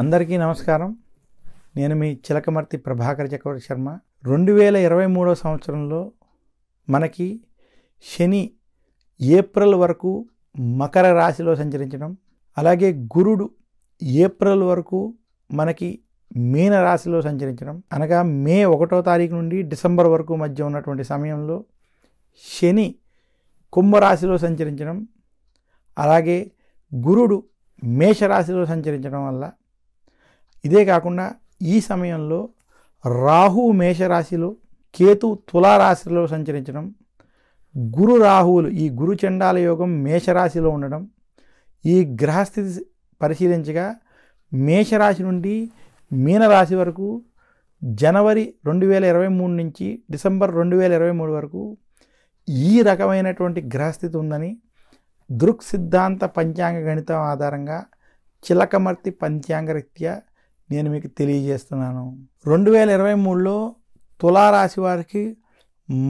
అందరికీ నమస్కారం నేను మీ చిలకమర్తి ప్రభాకర్ చక్రవర్తి శర్మ రెండు వేల ఇరవై మూడో సంవత్సరంలో మనకి శని ఏప్రిల్ వరకు మకర రాశిలో సంచరించడం అలాగే గురుడు ఏప్రిల్ వరకు మనకి మీన రాశిలో సంచరించడం అనగా మే ఒకటో తారీఖు నుండి డిసెంబర్ వరకు మధ్య ఉన్నటువంటి సమయంలో శని కుంభరాశిలో సంచరించడం అలాగే గురుడు మేషరాశిలో సంచరించడం వల్ల ఇదే కాకుండా ఈ సమయంలో రాహు మేషరాశిలో కేతు తులారాశిలో సంచరించడం గురు రాహువులు ఈ గురు చండాల యోగం మేషరాశిలో ఉండడం ఈ గ్రహస్థితి పరిశీలించగా మేషరాశి నుండి మీనరాశి వరకు జనవరి రెండు వేల ఇరవై మూడు నుంచి డిసెంబర్ రెండు వేల ఇరవై మూడు వరకు ఈ రకమైనటువంటి గ్రహస్థితి ఉందని దృక్సిద్ధాంత సిద్ధాంత పంచాంగ గణితం ఆధారంగా చిలకమర్తి పంచాంగ రీత్యా నేను మీకు తెలియజేస్తున్నాను రెండు వేల ఇరవై మూడులో తులారాశి వారికి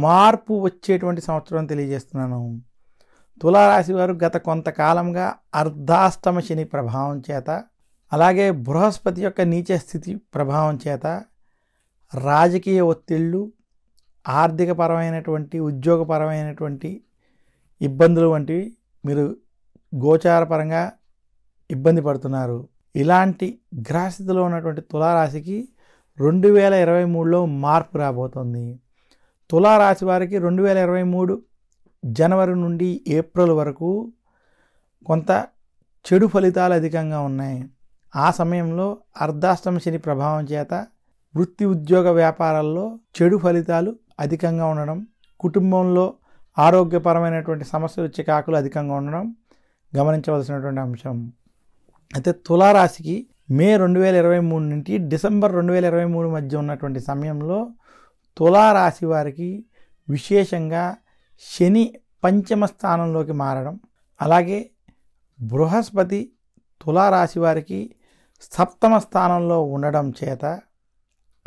మార్పు వచ్చేటువంటి సంవత్సరం తెలియజేస్తున్నాను తులారాశి వారు గత కొంతకాలంగా అర్ధాష్టమ శని ప్రభావం చేత అలాగే బృహస్పతి యొక్క నీచ స్థితి ప్రభావం చేత రాజకీయ ఒత్తిళ్ళు ఆర్థికపరమైనటువంటి ఉద్యోగపరమైనటువంటి ఇబ్బందులు వంటివి మీరు గోచారపరంగా ఇబ్బంది పడుతున్నారు ఇలాంటి గ్రహస్థితిలో ఉన్నటువంటి తులారాశికి రెండు వేల ఇరవై మూడులో మార్పు రాబోతోంది తులారాశి వారికి రెండు వేల ఇరవై మూడు జనవరి నుండి ఏప్రిల్ వరకు కొంత చెడు ఫలితాలు అధికంగా ఉన్నాయి ఆ సమయంలో అర్ధాష్టమ శని ప్రభావం చేత వృత్తి ఉద్యోగ వ్యాపారాల్లో చెడు ఫలితాలు అధికంగా ఉండడం కుటుంబంలో ఆరోగ్యపరమైనటువంటి సమస్యలు చికాకులు అధికంగా ఉండడం గమనించవలసినటువంటి అంశం అయితే తులారాశికి మే రెండు వేల ఇరవై మూడు నుండి డిసెంబర్ రెండు వేల ఇరవై మూడు మధ్య ఉన్నటువంటి సమయంలో తులారాశి వారికి విశేషంగా శని పంచమ స్థానంలోకి మారడం అలాగే బృహస్పతి తులారాశి వారికి సప్తమ స్థానంలో ఉండడం చేత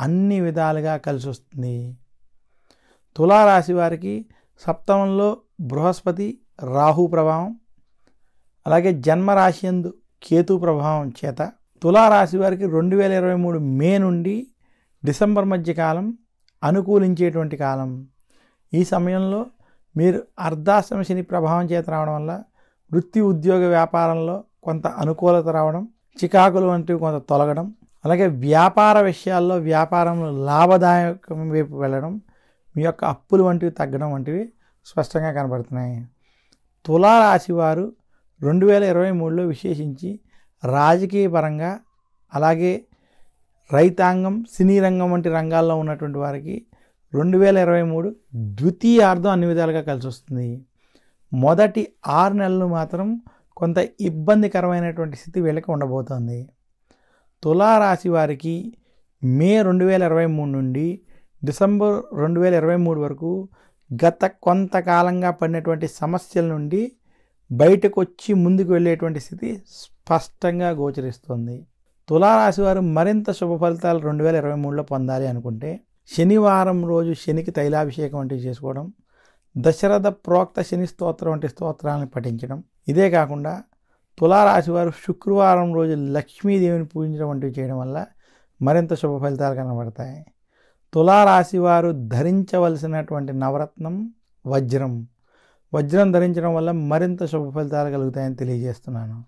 అన్ని విధాలుగా కలిసి వస్తుంది తులారాశి వారికి సప్తమంలో బృహస్పతి రాహు ప్రభావం అలాగే జన్మరాశి ఎందు కేతు ప్రభావం చేత తులారాశి వారికి రెండు వేల ఇరవై మూడు మే నుండి డిసెంబర్ మధ్య కాలం అనుకూలించేటువంటి కాలం ఈ సమయంలో మీరు అర్ధాశ్రమ శని ప్రభావం చేత రావడం వల్ల వృత్తి ఉద్యోగ వ్యాపారంలో కొంత అనుకూలత రావడం చికాకులు వంటివి కొంత తొలగడం అలాగే వ్యాపార విషయాల్లో వ్యాపారంలో లాభదాయకం వైపు వెళ్ళడం మీ యొక్క అప్పులు వంటివి తగ్గడం వంటివి స్పష్టంగా కనబడుతున్నాయి తులారాశి వారు రెండు వేల ఇరవై మూడులో విశేషించి రాజకీయ పరంగా అలాగే రైతాంగం సినీ రంగం వంటి రంగాల్లో ఉన్నటువంటి వారికి రెండు వేల ఇరవై మూడు ద్వితీయార్థం అన్ని విధాలుగా కలిసి వస్తుంది మొదటి ఆరు నెలలు మాత్రం కొంత ఇబ్బందికరమైనటువంటి స్థితి వీళ్ళకి ఉండబోతోంది తులారాశి వారికి మే రెండు వేల ఇరవై మూడు నుండి డిసెంబర్ రెండు వేల ఇరవై మూడు వరకు గత కొంతకాలంగా పడినటువంటి సమస్యల నుండి బయటకు వచ్చి ముందుకు వెళ్ళేటువంటి స్థితి స్పష్టంగా గోచరిస్తుంది తులారాశి వారు మరింత శుభ ఫలితాలు రెండు వేల ఇరవై మూడులో పొందాలి అనుకుంటే శనివారం రోజు శనికి తైలాభిషేకం వంటివి చేసుకోవడం దశరథ ప్రోక్త శని స్తోత్రం వంటి స్తోత్రాలను పఠించడం ఇదే కాకుండా తులారాశి వారు శుక్రవారం రోజు లక్ష్మీదేవిని పూజించడం వంటివి చేయడం వల్ల మరింత శుభ ఫలితాలు కనబడతాయి తులారాశి వారు ధరించవలసినటువంటి నవరత్నం వజ్రం వజ్రం ధరించడం వల్ల మరింత శుభ ఫలితాలు కలుగుతాయని తెలియజేస్తున్నాను